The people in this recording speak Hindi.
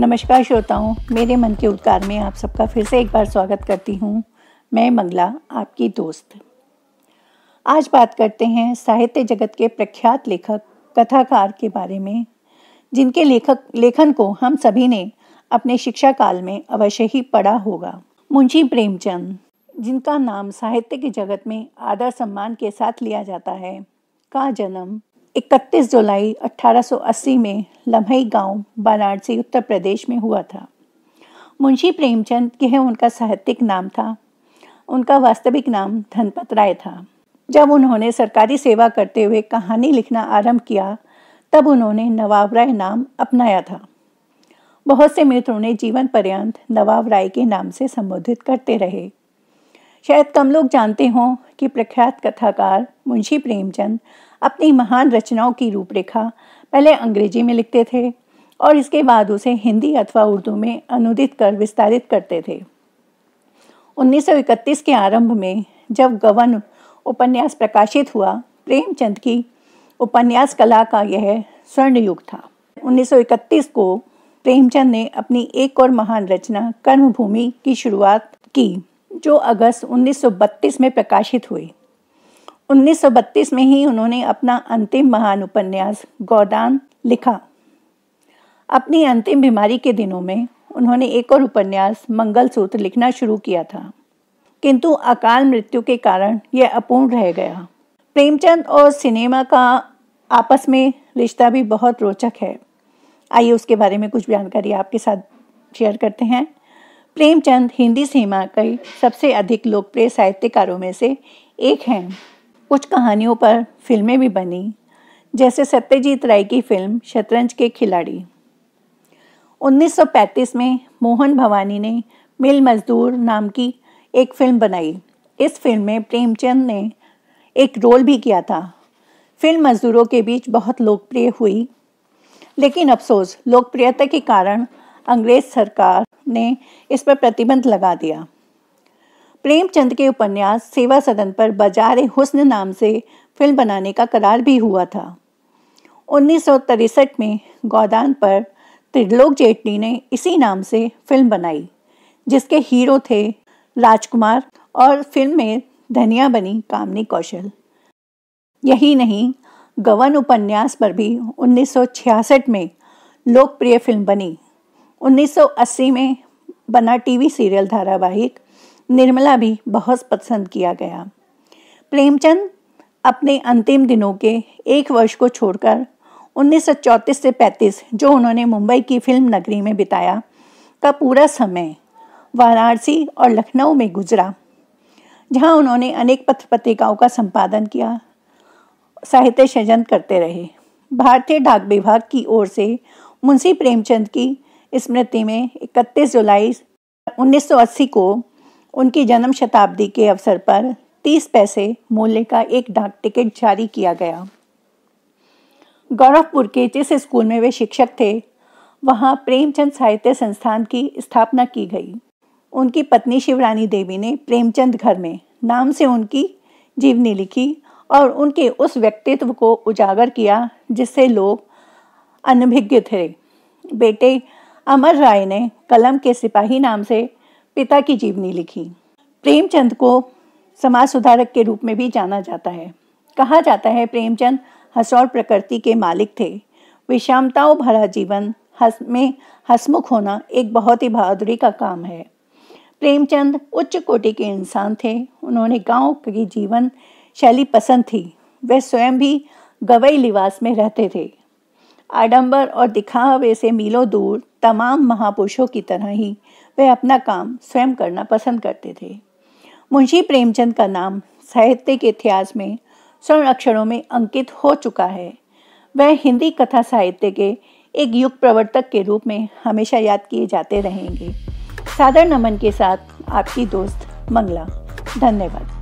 नमस्कार श्रोताओं मेरे मन के उद्गार में आप सबका फिर से एक बार स्वागत करती हूँ मैं मंगला आपकी दोस्त आज बात करते हैं साहित्य जगत के प्रख्यात लेखक कथाकार के बारे में जिनके लेखक लेखन को हम सभी ने अपने शिक्षा काल में अवश्य ही पढ़ा होगा मुंशी प्रेमचंद जिनका नाम साहित्य के जगत में आदर सम्मान के साथ लिया जाता है का जन्म 31 जुलाई 1880 में लम्हई गांव वाराणसी उत्तर प्रदेश में हुआ था मुंशी प्रेमचंद यह उनका साहित्यिक नाम था उनका वास्तविक नाम धनपत राय था जब उन्होंने सरकारी सेवा करते हुए कहानी लिखना आरंभ किया तब उन्होंने नवाब राय नाम अपनाया था बहुत से मित्रों ने जीवन पर्यंत नवाब राय के नाम से संबोधित करते रहे शायद कम लोग जानते हों कि प्रख्यात कथाकार मुंशी प्रेमचंद अपनी महान रचनाओं की रूपरेखा पहले अंग्रेजी में लिखते थे और इसके बाद उसे हिंदी अथवा उर्दू में अनुदित कर विस्तारित करते थे 1931 के आरंभ में जब गवन उपन्यास प्रकाशित हुआ प्रेमचंद की उपन्यास कला का यह स्वर्ण युग था 1931 को प्रेमचंद ने अपनी एक और महान रचना कर्मभूमि की शुरुआत की जो अगस्त 1932 में प्रकाशित हुई 1932 में ही उन्होंने अपना अंतिम महान उपन्यास गोदान लिखा अपनी अंतिम बीमारी के दिनों में उन्होंने एक और उपन्यास मंगलसूत्र लिखना शुरू किया था किंतु अकाल मृत्यु के कारण यह अपूर्ण रह गया प्रेमचंद और सिनेमा का आपस में रिश्ता भी बहुत रोचक है आइए उसके बारे में कुछ जानकारी आपके साथ शेयर करते हैं प्रेमचंद हिंदी सिनेमा के सबसे अधिक लोकप्रिय साहित्यकारों में से एक हैं कुछ कहानियों पर फिल्में भी बनी जैसे सत्यजीत राय की फिल्म शतरंज के खिलाड़ी 1935 में मोहन भवानी ने मिल मजदूर नाम की एक फिल्म बनाई इस फिल्म में प्रेमचंद ने एक रोल भी किया था फिल्म मजदूरों के बीच बहुत लोकप्रिय हुई लेकिन अफसोस लोकप्रियता के कारण अंग्रेज सरकार ने इस पर प्रतिबंध लगा दिया प्रेमचंद के उपन्यास सेवा सदन पर बाजार हुस्न नाम से फिल्म बनाने का करार भी हुआ था उन्नीस में गोदान पर त्रिलोक जेटली ने इसी नाम से फिल्म बनाई जिसके हीरो थे राजकुमार और फिल्म में धनिया बनी कामनी कौशल यही नहीं गवन उपन्यास पर भी 1966 में लोकप्रिय फिल्म बनी 1980 में बना टीवी सीरियल धारावाहिक निर्मला भी बहुत पसंद किया गया प्रेमचंद अपने अंतिम दिनों के एक वर्ष को छोड़कर 1934 से 35 जो उन्होंने मुंबई की फिल्म नगरी में बिताया का पूरा समय वाराणसी और लखनऊ में गुजरा जहां उन्होंने अनेक पत्र पत्रिकाओं का संपादन किया साहित्य सृजन करते रहे भारतीय डाक विभाग की ओर से मुंशी प्रेमचंद की स्मृति में 31 जुलाई 1980 को उनकी जन्म शताब्दी के अवसर पर तीस पैसे मूल्य का एक डाक टिकट जारी किया गया गौरखपुर के जिस स्कूल में वे शिक्षक थे वहाँ प्रेमचंद साहित्य संस्थान की स्थापना की गई उनकी पत्नी शिवरानी देवी ने प्रेमचंद घर में नाम से उनकी जीवनी लिखी और उनके उस व्यक्तित्व को उजागर किया जिससे लोग अनभिज्ञ थे बेटे अमर राय ने कलम के सिपाही नाम से पिता की जीवनी लिखी प्रेमचंद को समाज सुधारक के रूप में भी जाना जाता है कहा जाता है प्रेमचंद हसौर प्रकृति के मालिक थे विषमताओं भरा जीवन हस में हसमुख होना एक बहुत ही बहादुरी का काम है प्रेमचंद उच्च कोटि के इंसान थे उन्होंने गांव की जीवन शैली पसंद थी वे स्वयं भी गवई लिवास में रहते थे आडंबर और दिखावे से मीलों दूर तमाम महापुरुषों की तरह ही वह अपना काम स्वयं करना पसंद करते थे मुंशी प्रेमचंद का नाम साहित्य के इतिहास में स्वर्ण अक्षरों में अंकित हो चुका है वह हिंदी कथा साहित्य के एक युग प्रवर्तक के रूप में हमेशा याद किए जाते रहेंगे सादर नमन के साथ आपकी दोस्त मंगला धन्यवाद